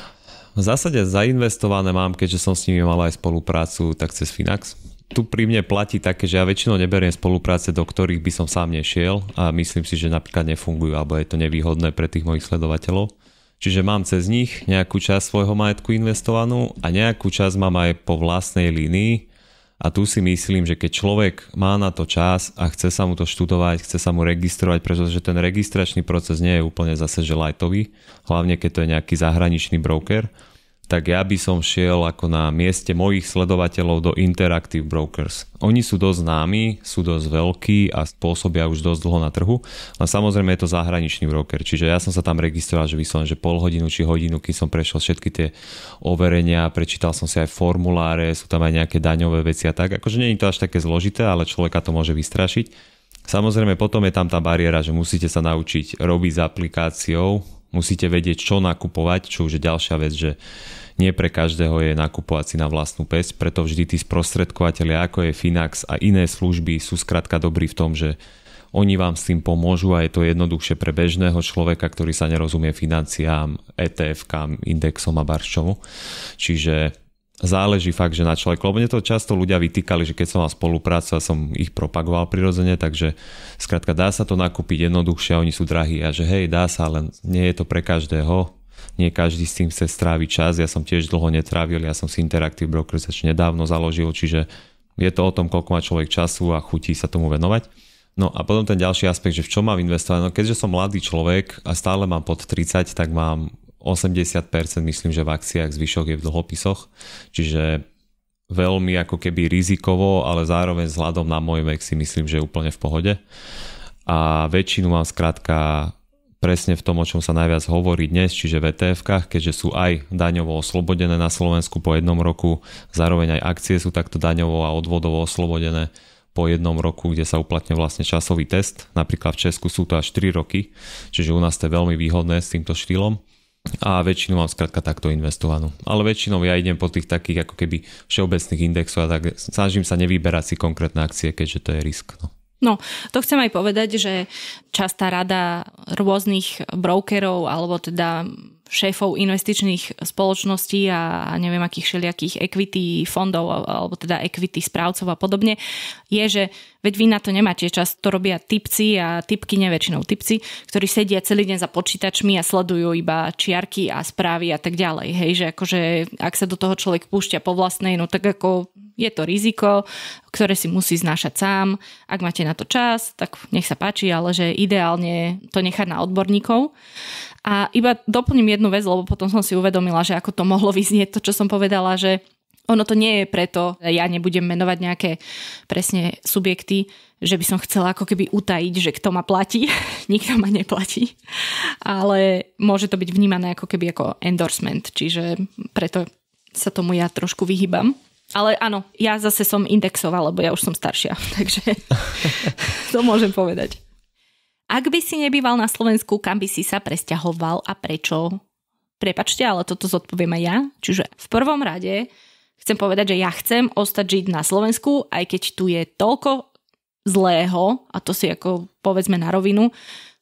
v zásade zainvestované mám, keďže som s nimi mal aj spoluprácu, tak cez Finax. Tu pri mne platí také, že ja väčšinou neberiem spolupráce, do ktorých by som sám nešiel a myslím si, že napríklad nefungujú alebo je to nevýhodné pre tých mojich sledovateľov. Čiže mám cez nich nejakú časť svojho majetku investovanú a nejakú časť mám aj po vlastnej línii, a tu si myslím, že keď človek má na to čas a chce sa mu to študovať, chce sa mu registrovať, pretože ten registračný proces nie je úplne zase že lightový, hlavne keď to je nejaký zahraničný broker, tak ja by som šiel ako na mieste mojich sledovateľov do Interactive Brokers. Oni sú dosť známi, sú dosť veľkí a spôsobia už dosť dlho na trhu, ale samozrejme je to zahraničný broker, čiže ja som sa tam registroval, že som že pol hodinu či hodinu, keď som prešiel všetky tie overenia, prečítal som si aj formuláre, sú tam aj nejaké daňové veci a tak, akože nie je to až také zložité, ale človeka to môže vystrašiť. Samozrejme potom je tam tá bariéra, že musíte sa naučiť robiť s aplikáciou, musíte vedieť, čo nakupovať, čo už je ďalšia vec, že nie pre každého je nakupovať si na vlastnú pes, preto vždy tí sprostredkovateľia, ako je Finax a iné služby sú skrátka dobrí v tom, že oni vám s tým pomôžu a je to jednoduchšie pre bežného človeka, ktorý sa nerozumie financiám, etf kám indexom a barščomu. Čiže záleží fakt, že na človeku. Lebo mne to často ľudia vytýkali, že keď som mal spoluprácu a som ich propagoval prirodzene, takže skrátka dá sa to nakúpiť jednoduchšie a oni sú drahí a že hej, dá sa, len nie je to pre každého. Nie každý s tým chce stráviť čas, ja som tiež dlho netrávil, ja som si Interactive Brokers ešte nedávno založil, čiže je to o tom, koľko má človek času a chutí sa tomu venovať. No a potom ten ďalší aspekt, že v čom mám investovať. No keďže som mladý človek a stále mám pod 30, tak mám 80% myslím, že v akciách, zvyšok je v dlhopisoch, čiže veľmi ako keby rizikovo, ale zároveň vzhľadom na môj vek si myslím, že je úplne v pohode. A väčšinu mám skrátka presne v tom, o čom sa najviac hovorí dnes, čiže v etf keďže sú aj daňovo oslobodené na Slovensku po jednom roku, zároveň aj akcie sú takto daňovo a odvodovo oslobodené po jednom roku, kde sa uplatňuje vlastne časový test. Napríklad v Česku sú to až 3 roky, čiže u nás to je veľmi výhodné s týmto štýlom a väčšinu mám skrátka takto investovanú. Ale väčšinou ja idem po tých takých ako keby všeobecných indexov a tak snažím sa nevyberať si konkrétne akcie, keďže to je risk. No. No, to chcem aj povedať, že častá rada rôznych brokerov alebo teda šéfov investičných spoločností a neviem akých všelijakých equity fondov alebo teda equity správcov a podobne, je, že veď vy na to nemáte čas, to robia typci a typky neväčšinou typci, ktorí sedia celý deň za počítačmi a sledujú iba čiarky a správy a tak ďalej. Hej, že akože ak sa do toho človek púšťa po vlastnej, no tak ako je to riziko, ktoré si musí znášať sám. Ak máte na to čas, tak nech sa páči, ale že ideálne to nechať na odborníkov. A iba doplním jednu vec, lebo potom som si uvedomila, že ako to mohlo vyznieť, to, čo som povedala, že ono to nie je preto, ja nebudem menovať nejaké presne subjekty, že by som chcela ako keby utajiť, že kto ma platí, nikto ma neplatí, ale môže to byť vnímané ako keby ako endorsement, čiže preto sa tomu ja trošku vyhýbam. Ale áno, ja zase som indexovala, lebo ja už som staršia, takže to môžem povedať. Ak by si nebýval na Slovensku, kam by si sa presťahoval a prečo? Prepačte, ale toto zodpoviem aj ja. Čiže v prvom rade chcem povedať, že ja chcem ostať žiť na Slovensku, aj keď tu je toľko zlého, a to si ako povedzme na rovinu,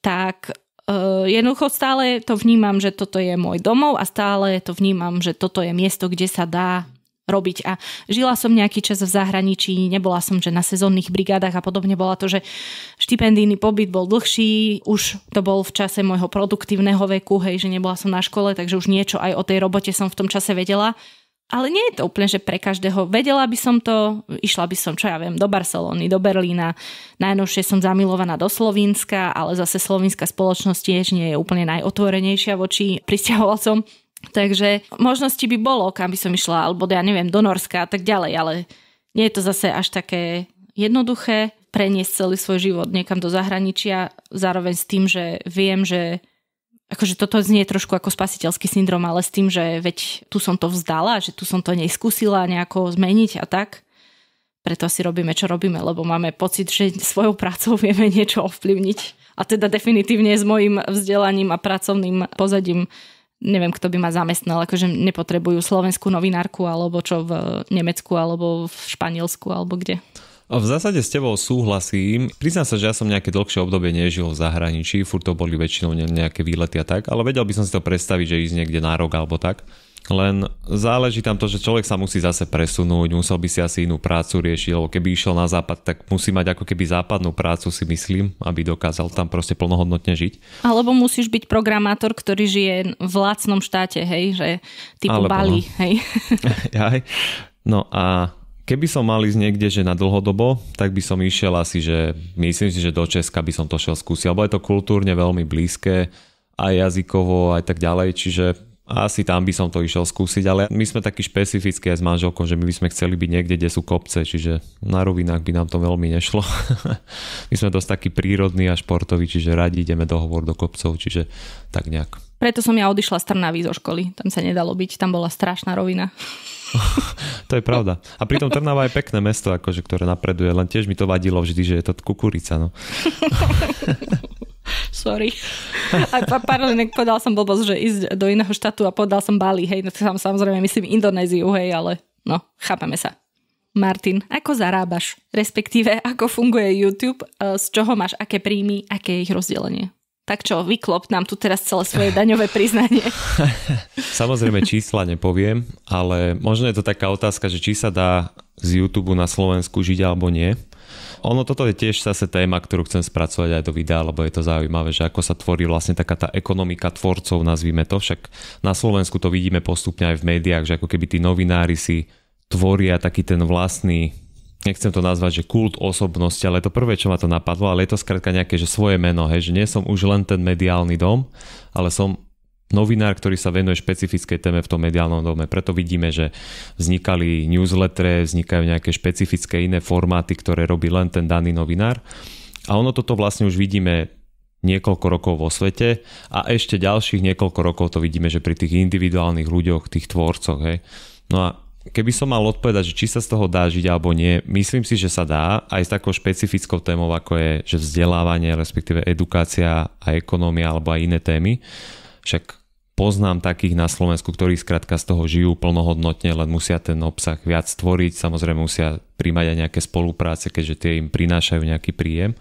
tak Uh, jednoducho stále to vnímam, že toto je môj domov a stále to vnímam, že toto je miesto, kde sa dá robiť. A žila som nejaký čas v zahraničí, nebola som že na sezónnych brigádach a podobne. Bola to, že štipendijný pobyt bol dlhší, už to bol v čase môjho produktívneho veku, hej, že nebola som na škole, takže už niečo aj o tej robote som v tom čase vedela. Ale nie je to úplne, že pre každého. Vedela by som to, išla by som, čo ja viem, do Barcelony, do Berlína. Najnovšie som zamilovaná do Slovenska, ale zase slovenská spoločnosť tiež nie je úplne najotvorenejšia voči pristahovalcom. Takže možnosti by bolo, kam by som išla, alebo ja neviem, do Norska a tak ďalej, ale nie je to zase až také jednoduché preniesť celý svoj život niekam do zahraničia, zároveň s tým, že viem, že akože toto znie trošku ako spasiteľský syndrom, ale s tým, že veď tu som to vzdala, že tu som to neskúsila nejako zmeniť a tak. Preto si robíme, čo robíme, lebo máme pocit, že svojou prácou vieme niečo ovplyvniť. A teda definitívne s mojim vzdelaním a pracovným pozadím neviem, kto by ma zamestnal, akože nepotrebujú slovenskú novinárku alebo čo v eh, Nemecku alebo v Španielsku alebo kde. V zásade s tebou súhlasím. Priznám sa, že ja som nejaké dlhšie obdobie nežil v zahraničí, furt to boli väčšinou nejaké výlety a tak, ale vedel by som si to predstaviť, že ísť niekde na rok alebo tak. Len záleží tam to, že človek sa musí zase presunúť, musel by si asi inú prácu riešiť, lebo keby išiel na západ, tak musí mať ako keby západnú prácu, si myslím, aby dokázal tam proste plnohodnotne žiť. Alebo musíš byť programátor, ktorý žije v lacnom štáte, hej, že typu Alebo, Bali, no. hej. Jaj. No a Keby som mal ísť niekde, že na dlhodobo, tak by som išiel asi, že myslím si, že do Česka by som to šiel skúsiť, lebo je to kultúrne veľmi blízke, aj jazykovo, aj tak ďalej, čiže asi tam by som to išiel skúsiť, ale my sme takí špecifickí aj s manželkou, že my by sme chceli byť niekde, kde sú kopce, čiže na rovinách by nám to veľmi nešlo. my sme dosť takí prírodní a športoví, čiže radi ideme dohovor do kopcov, čiže tak nejak. Preto som ja odišla z Trnavy zo školy, tam sa nedalo byť, tam bola strašná rovina. to je pravda. A pritom Trnava je pekné mesto, akože, ktoré napreduje, len tiež mi to vadilo vždy, že je to kukurica. No. Sorry. A paralelne povedal som blbosť, že ísť do iného štátu a povedal som Bali, hej, no, tam samozrejme myslím Indonéziu, hej, ale no, chápame sa. Martin, ako zarábaš? Respektíve, ako funguje YouTube? E, z čoho máš aké príjmy? Aké je ich rozdelenie? Tak čo, vyklop nám tu teraz celé svoje daňové priznanie. Samozrejme čísla nepoviem, ale možno je to taká otázka, že či sa dá z YouTube na Slovensku žiť alebo nie. Ono toto je tiež zase téma, ktorú chcem spracovať aj do videa, lebo je to zaujímavé, že ako sa tvorí vlastne taká tá ekonomika tvorcov, nazvime to. Však na Slovensku to vidíme postupne aj v médiách, že ako keby tí novinári si tvoria taký ten vlastný nechcem to nazvať, že kult osobnosti, ale to prvé, čo ma to napadlo, ale je to skrátka nejaké, že svoje meno, hej, že nie som už len ten mediálny dom, ale som novinár, ktorý sa venuje špecifickej téme v tom mediálnom dome. Preto vidíme, že vznikali newslettere, vznikajú nejaké špecifické iné formáty, ktoré robí len ten daný novinár. A ono toto vlastne už vidíme niekoľko rokov vo svete a ešte ďalších niekoľko rokov to vidíme, že pri tých individuálnych ľuďoch, tých tvorcoch. Hej. No a keby som mal odpovedať, že či sa z toho dá žiť alebo nie, myslím si, že sa dá aj s takou špecifickou témou, ako je že vzdelávanie, respektíve edukácia a ekonómia alebo aj iné témy. Však poznám takých na Slovensku, ktorí skrátka z toho žijú plnohodnotne, len musia ten obsah viac stvoriť, samozrejme musia príjmať aj nejaké spolupráce, keďže tie im prinášajú nejaký príjem.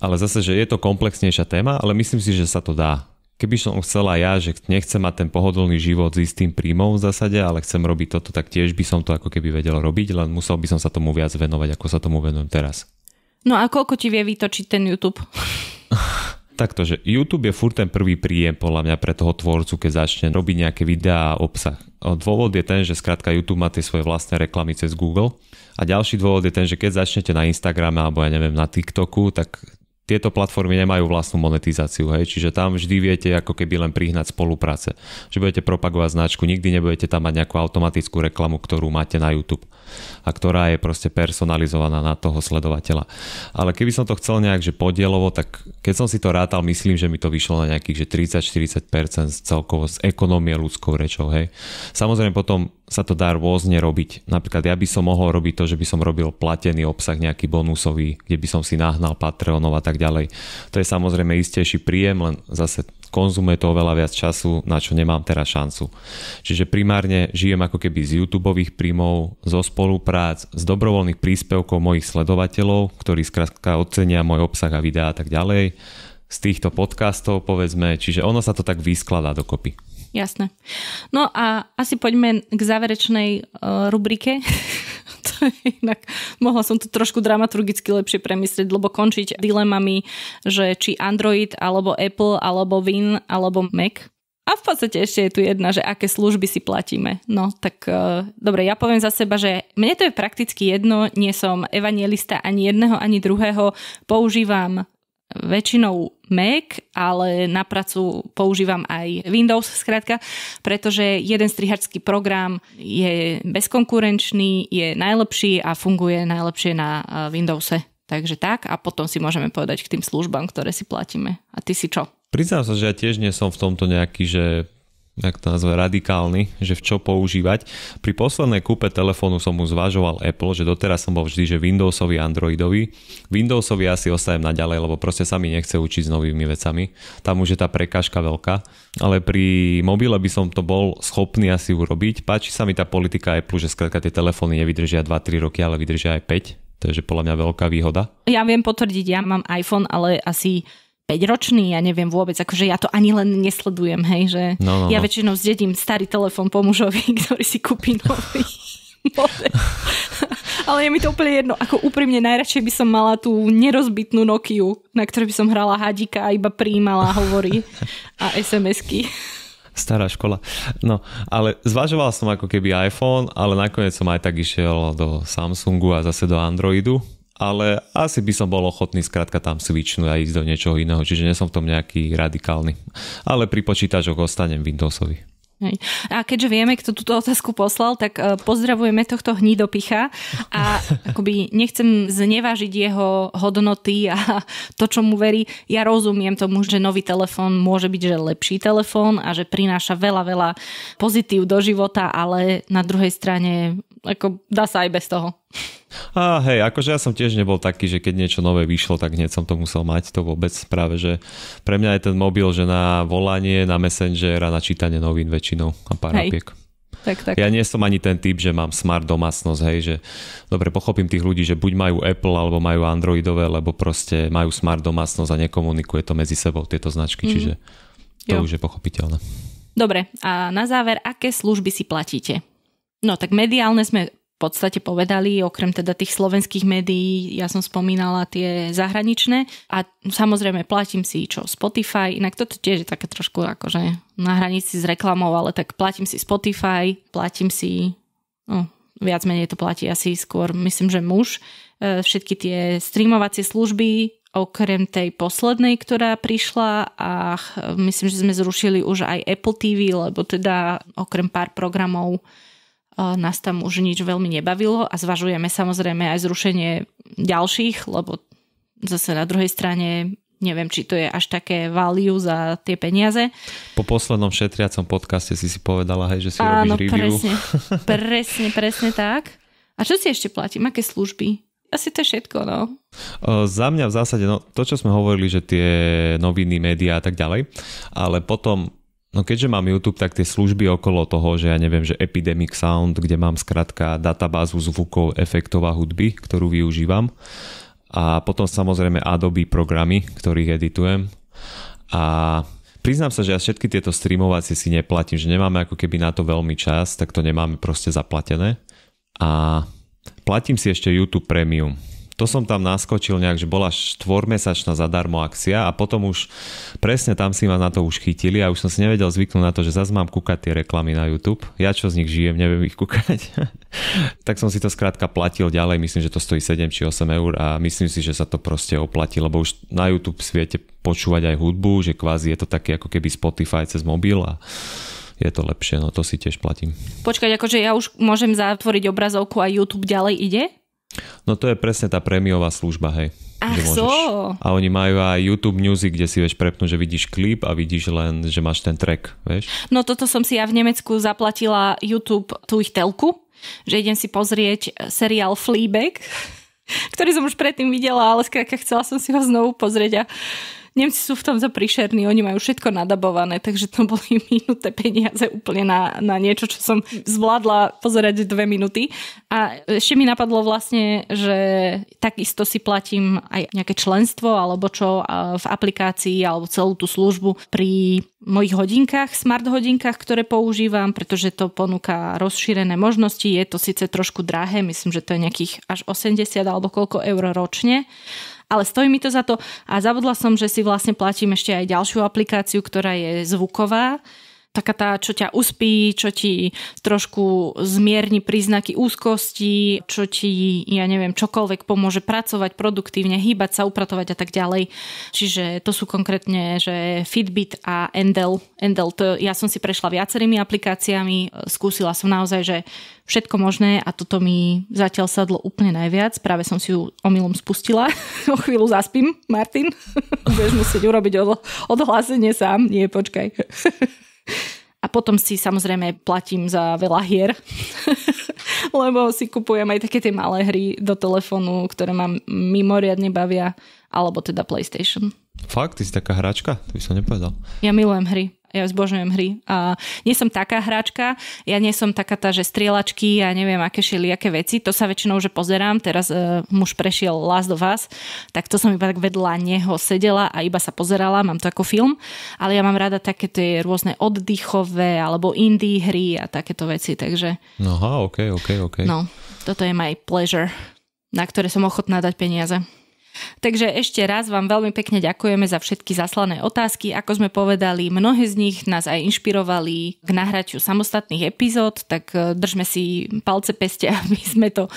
Ale zase, že je to komplexnejšia téma, ale myslím si, že sa to dá. Keby som chcela ja, že nechcem mať ten pohodlný život s istým príjmom v zásade, ale chcem robiť toto, tak tiež by som to ako keby vedel robiť, len musel by som sa tomu viac venovať, ako sa tomu venujem teraz. No a koľko ti vie vytočiť ten YouTube? takto, že YouTube je furt ten prvý príjem podľa mňa pre toho tvorcu, keď začne robiť nejaké videá a obsah. Dôvod je ten, že skrátka YouTube má tie svoje vlastné reklamy cez Google a ďalší dôvod je ten, že keď začnete na Instagrame alebo ja neviem na TikToku, tak tieto platformy nemajú vlastnú monetizáciu, hej, čiže tam vždy viete ako keby len prihnať spolupráce, že budete propagovať značku, nikdy nebudete tam mať nejakú automatickú reklamu, ktorú máte na YouTube a ktorá je proste personalizovaná na toho sledovateľa. Ale keby som to chcel nejak, že podielovo, tak keď som si to rátal, myslím, že mi to vyšlo na nejakých, že 30-40% celkovo z ekonomie ľudskou rečou, hej. Samozrejme potom sa to dá rôzne robiť. Napríklad ja by som mohol robiť to, že by som robil platený obsah nejaký bonusový, kde by som si nahnal Patreonov a tak ďalej. To je samozrejme istejší príjem, len zase konzumuje to oveľa viac času, na čo nemám teraz šancu. Čiže primárne žijem ako keby z YouTube príjmov, zo spoluprác, z dobrovoľných príspevkov mojich sledovateľov, ktorí skrátka ocenia môj obsah a videá a tak ďalej, z týchto podcastov povedzme, čiže ono sa to tak vyskladá dokopy. Jasné. No a asi poďme k záverečnej uh, rubrike. To je inak, mohla som to trošku dramaturgicky lepšie premyslieť, lebo končiť dilemami, že či Android, alebo Apple, alebo Win, alebo Mac. A v podstate ešte je tu jedna, že aké služby si platíme. No tak uh, dobre, ja poviem za seba, že mne to je prakticky jedno, nie som evangelista ani jedného, ani druhého, používam väčšinou Mac, ale na pracu používam aj Windows, skrátka, pretože jeden strihačský program je bezkonkurenčný, je najlepší a funguje najlepšie na e, Windowse. Takže tak a potom si môžeme povedať k tým službám, ktoré si platíme. A ty si čo? Priznám sa, že ja tiež nie som v tomto nejaký, že jak to nazve, radikálny, že v čo používať. Pri poslednej kúpe telefónu som mu zvažoval Apple, že doteraz som bol vždy, že Windowsový, Androidový. Windowsový asi ostajem naďalej, lebo proste sa mi nechce učiť s novými vecami. Tam už je tá prekážka veľká. Ale pri mobile by som to bol schopný asi urobiť. Páči sa mi tá politika Apple, že skrátka tie telefóny nevydržia 2-3 roky, ale vydržia aj 5. To je že podľa mňa veľká výhoda. Ja viem potvrdiť, ja mám iPhone, ale asi 5-ročný, ja neviem vôbec, akože ja to ani len nesledujem, hej, že no, no, ja no. väčšinou zdedím starý telefón po mužovi, ktorý si kúpi nový. Ale je mi to úplne jedno. Ako úprimne najradšej by som mala tú nerozbitnú Nokiu, na ktorej by som hrala hadika a iba prijímala hovory a SMS-ky. Stará škola. No, ale zvažoval som ako keby iPhone, ale nakoniec som aj tak išiel do Samsungu a zase do Androidu ale asi by som bol ochotný skrátka tam svičnúť a ísť do niečoho iného, čiže nie som v tom nejaký radikálny. Ale pri počítačoch ostanem Windowsovi. Hej. A keďže vieme, kto túto otázku poslal, tak e, pozdravujeme tohto hnídopicha a akoby nechcem znevážiť jeho hodnoty a to, čo mu verí. Ja rozumiem tomu, že nový telefón môže byť že lepší telefón a že prináša veľa, veľa pozitív do života, ale na druhej strane ako dá sa aj bez toho. A hej, akože ja som tiež nebol taký, že keď niečo nové vyšlo, tak hneď som to musel mať, to vôbec práve, že pre mňa je ten mobil, že na volanie, na messenger a na čítanie novín väčšinou a pár hej. Tak, tak. Ja nie som ani ten typ, že mám smart domácnosť, hej, že dobre pochopím tých ľudí, že buď majú Apple alebo majú Androidové, lebo proste majú smart domácnosť a nekomunikuje to medzi sebou tieto značky, mm. čiže to jo. už je pochopiteľné. Dobre, a na záver, aké služby si platíte? No tak mediálne sme v podstate povedali, okrem teda tých slovenských médií, ja som spomínala tie zahraničné a samozrejme platím si čo Spotify, inak toto tiež je také trošku akože na hranici s reklamou, ale tak platím si Spotify, platím si, no viac menej to platí asi skôr, myslím, že muž, e, všetky tie streamovacie služby, okrem tej poslednej, ktorá prišla a myslím, že sme zrušili už aj Apple TV, lebo teda okrem pár programov nás tam už nič veľmi nebavilo a zvažujeme samozrejme aj zrušenie ďalších, lebo zase na druhej strane neviem, či to je až také value za tie peniaze. Po poslednom šetriacom podcaste si si povedala, hej, že si Áno, robíš review. Presne, presne, presne tak. A čo si ešte platím? Aké služby? Asi to je všetko, no. Uh, za mňa v zásade, no, to, čo sme hovorili, že tie noviny, médiá a tak ďalej, ale potom No keďže mám YouTube, tak tie služby okolo toho, že ja neviem, že Epidemic Sound, kde mám skrátka databázu zvukov, efektov a hudby, ktorú využívam. A potom samozrejme Adobe programy, ktorých editujem. A priznám sa, že ja všetky tieto streamovacie si neplatím, že nemáme ako keby na to veľmi čas, tak to nemáme proste zaplatené. A platím si ešte YouTube Premium to som tam naskočil nejak, že bola štvormesačná zadarmo akcia a potom už presne tam si ma na to už chytili a už som si nevedel zvyknúť na to, že zase mám kúkať tie reklamy na YouTube. Ja čo z nich žijem, neviem ich kúkať. tak som si to skrátka platil ďalej, myslím, že to stojí 7 či 8 eur a myslím si, že sa to proste oplatí, lebo už na YouTube sviete počúvať aj hudbu, že kvázi je to také ako keby Spotify cez mobil a je to lepšie, no to si tiež platím. Počkať, akože ja už môžem zatvoriť obrazovku a YouTube ďalej ide? No to je presne tá prémiová služba, hej. Ach, že môžeš, so. A oni majú aj YouTube Music, kde si vieš prepnúť, že vidíš klip a vidíš len, že máš ten track, vieš? No toto som si ja v Nemecku zaplatila YouTube, tú ich telku, že idem si pozrieť seriál Fleabag, ktorý som už predtým videla, ale skrátka chcela som si ho znovu pozrieť a Nemci sú v tom za príšerní, oni majú všetko nadabované, takže to boli minuté peniaze úplne na, na niečo, čo som zvládla pozerať dve minúty. A ešte mi napadlo vlastne, že takisto si platím aj nejaké členstvo alebo čo v aplikácii alebo celú tú službu pri mojich hodinkách, smart hodinkách, ktoré používam, pretože to ponúka rozšírené možnosti. Je to síce trošku drahé, myslím, že to je nejakých až 80 alebo koľko eur ročne, ale stojí mi to za to a zabudla som, že si vlastne platím ešte aj ďalšiu aplikáciu, ktorá je zvuková, taká tá, čo ťa uspí, čo ti trošku zmierni príznaky úzkosti, čo ti, ja neviem, čokoľvek pomôže pracovať produktívne, hýbať sa, upratovať a tak ďalej. Čiže to sú konkrétne, že Fitbit a Endel. Endel, to ja som si prešla viacerými aplikáciami, skúsila som naozaj, že všetko možné a toto mi zatiaľ sadlo úplne najviac. Práve som si ju omylom spustila. o chvíľu zaspím, Martin. Budeš musieť urobiť odhlásenie sám. Nie, počkaj. A potom si samozrejme platím za veľa hier, lebo si kupujem aj také tie malé hry do telefónu, ktoré ma mimoriadne bavia, alebo teda PlayStation. Fakt, ty si taká hračka? To by som nepovedal. Ja milujem hry ja zbožňujem hry. A nie som taká hráčka, ja nie som taká tá, že strieľačky a ja neviem, aké aké veci, to sa väčšinou že pozerám, teraz uh, muž prešiel Last do vás, tak to som iba tak vedľa neho sedela a iba sa pozerala, mám to ako film, ale ja mám rada také tie rôzne oddychové alebo indie hry a takéto veci, takže... No, aha, ok, ok, ok. No, toto je my pleasure, na ktoré som ochotná dať peniaze. Takže ešte raz vám veľmi pekne ďakujeme za všetky zaslané otázky. Ako sme povedali, mnohé z nich nás aj inšpirovali k nahraťu samostatných epizód, tak e, držme si palce peste, aby sme to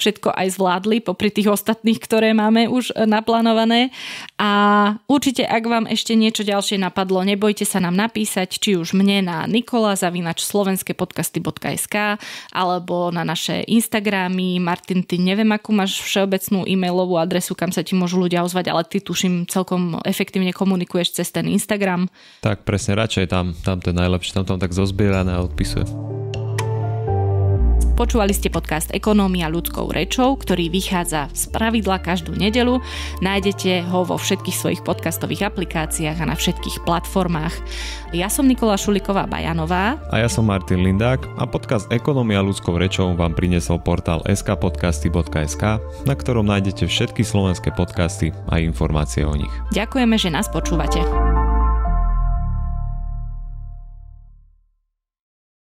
všetko aj zvládli, popri tých ostatných, ktoré máme už e, naplánované. A určite, ak vám ešte niečo ďalšie napadlo, nebojte sa nám napísať, či už mne na Nikola zavinač slovenskepodcasty.sk alebo na naše Instagramy. Martin, ty neviem, akú máš všeobecnú e-mailovú adresu, kam sa ti môžu ľudia ozvať, ale ty tuším celkom efektívne komunikuješ cez ten Instagram. Tak presne, radšej tam, tam to je najlepšie, tam tam tak zozbierané a odpisuje. Počúvali ste podcast Ekonomia ľudskou rečou, ktorý vychádza z pravidla každú nedelu. Nájdete ho vo všetkých svojich podcastových aplikáciách a na všetkých platformách. Ja som Nikola Šuliková Bajanová. A ja som Martin Lindák a podcast Ekonomia ľudskou rečou vám prinesol portál skpodcasty.sk, na ktorom nájdete všetky slovenské podcasty a informácie o nich. Ďakujeme, že nás počúvate.